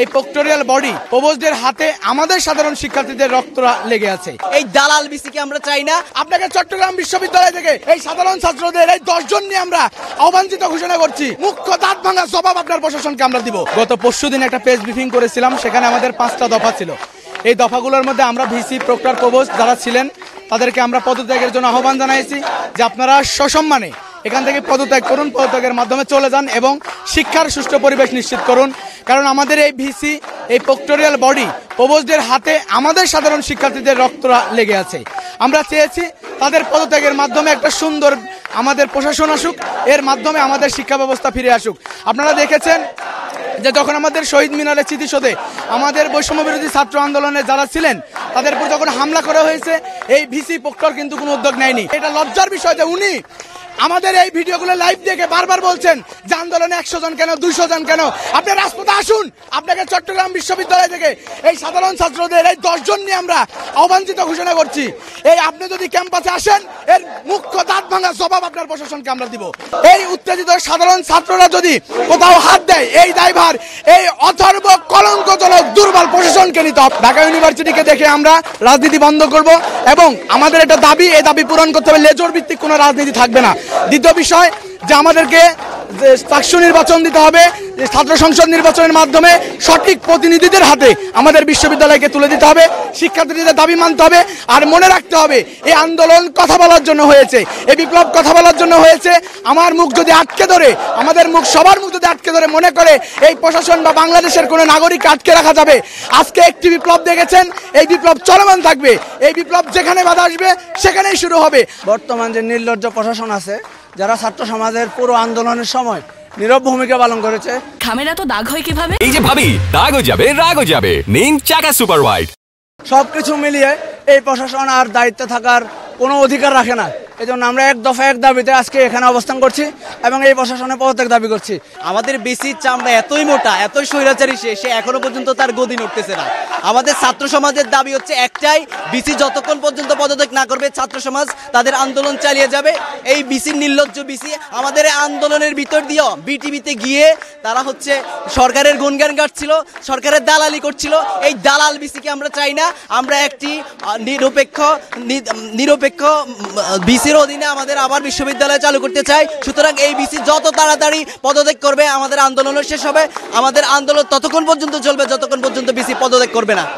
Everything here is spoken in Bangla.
এই পোক্টোরিয়াল বডি প্রবোজদের হাতে আমাদের সাধারণ শিক্ষার্থীদের রক্ত লেগে আছে এই দালাল বিসিকে আমরা চাই না আপনাকে চট্টগ্রাম বিশ্ববিদ্যালয় থেকে এই সাধারণ ছাত্রদের এই দশজন নিয়ে আমরা অবাঞ্ছিত ঘোষণা করছি মুখ্য দাঁত ভাঙা জবাব আপনার প্রশাসনকে আমরা দিব গত পরশু দিন একটা প্রেস ব্রিফিং করেছিলাম সেখানে আমাদের পাঁচটা দফা ছিল এই দফাগুলোর মধ্যে আমরা ভিসি প্রক্টর প্রবোজ যারা ছিলেন তাদেরকে আমরা পদত্যাগের জন্য আহ্বান জানাইছি যে আপনারা সসম্মানে এখান থেকে পদত্যাগ করুন পদত্যাগের মাধ্যমে চলে যান এবং শিক্ষার সুষ্ঠু পরিবেশ নিশ্চিত করুন কারণ আমাদের এই ভিসি এই পোক্টোরিয়াল বডি প্রবোজদের হাতে আমাদের সাধারণ শিক্ষার্থীদের রক্ত লেগে আছে আমরা চেয়েছি তাদের পদত্যাগের মাধ্যমে একটা সুন্দর আমাদের প্রশাসন আসুক এর মাধ্যমে আমাদের শিক্ষা ব্যবস্থা ফিরে আসুক আপনারা দেখেছেন যে যখন আমাদের শহীদ মিনারের স্মৃতিসৌধে আমাদের বৈষম্য বিরোধী ছাত্র আন্দোলনে যারা ছিলেন তাদের উপর যখন হামলা করা হয়েছে এই ভিসি পোক্টর কিন্তু কোনো উদ্যোগ নেয়নি এটা লজ্জার বিষয় যে উনি আমাদের এই ভিডিওগুলো লাইভ দেখে বারবার বলছেন যে আন্দোলনে একশো জন কেন দুইশো জন কেন আপনি রাজপথে আসুন আপনাকে চট্টগ্রাম বিশ্ববিদ্যালয় থেকে এই সাধারণ ছাত্রদের এই দশজন নিয়ে আমরা অবাঞ্ছিত ঘোষণা করছি এই আপনি যদি ক্যাম্পাসে আসেন এর মুখ্য দাঁত ভাঙা জবাব আপনার প্রশাসনকে আমরা দিব এই উত্তেজিত সাধারণ ছাত্ররা যদি কোথাও হাত দেয় এই দায়ভার এই অথর্ব কলঙ্কজনক দুর্বল প্রশাসনকে নিতে হবে ঢাকা ইউনিভার্সিটিকে দেখে আমরা রাজনীতি বন্ধ করব এবং আমাদের একটা দাবি এই দাবি পূরণ করতে হবে লেজর ভিত্তিক কোনো রাজনীতি থাকবে না দ্বিতীয় বিষয় যে আমাদেরকে যে নির্বাচন দিতে হবে ছাত্র সংসদ নির্বাচনের মাধ্যমে সঠিক প্রতিনিধিদের হাতে আমাদের বিশ্ববিদ্যালয়কে তুলে দিতে হবে শিক্ষার্থীদের দাবি মানতে হবে আর মনে রাখতে হবে এই আন্দোলন কথা বলার জন্য হয়েছে এই বিপ্লব কথা বলার জন্য হয়েছে আমার মুখ যদি আটকে ধরে আমাদের মুখ সবার মুখ যদি আটকে ধরে মনে করে এই প্রশাসন বা বাংলাদেশের কোনো নাগরিককে আটকে রাখা যাবে আজকে একটি বিপ্লব দেখেছেন এই বিপ্লব চলমান থাকবে এই বিপ্লব যেখানে বাধা আসবে সেখানেই শুরু হবে বর্তমান যে নির্লজ্জ প্রশাসন আছে যারা ছাত্র সমাজের পুরো আন্দোলনের সময় নীরব ভূমিকা পালন করেছে খামেরা তো দাগ হয় কিভাবে এই যে ভাবি হয়ে যাবে রাগ হয়ে যাবে নিন চাকা সুপার হোয়াইট সবকিছু মিলিয়ে এই প্রশাসন আর দায়িত্বে থাকার কোনো অধিকার রাখে না এজন্য আমরা এক দফা এক দাবিতে আজকে এখানে অবস্থান করছি এবং এই প্রশাসনের পদত্যাগ দাবি করছি আমাদের বেশি চামড়া এতই মোটা এতই স্বৈরাচারী সে সে এখনো পর্যন্ত তার গদি নড়তেছে না আমাদের ছাত্র সমাজের দাবি হচ্ছে একটাই বিসি যতক্ষণ পর্যন্ত পদত্যাগ না করবে ছাত্র সমাজ তাদের আন্দোলন চালিয়ে যাবে এই বিসির নির্লজ্জ বিসি আমাদের আন্দোলনের ভিতর দিয়েও বিটিভিতে গিয়ে তারা হচ্ছে সরকারের গুনগান কাটছিল সরকারের দালালি করছিল এই দালাল বিসিকে আমরা চাই না আমরা একটি নিরপেক্ষ নিরপেক্ষ বিসি বিসির অধীনে আমাদের আবার বিশ্ববিদ্যালয় চালু করতে চাই সুতরাং এই বিসি যত তাড়াতাড়ি পদত্যাগ করবে আমাদের আন্দোলনও শেষ হবে আমাদের আন্দোলন ততক্ষণ পর্যন্ত চলবে যতক্ষণ পর্যন্ত বিসি পদত্যাগ করবে না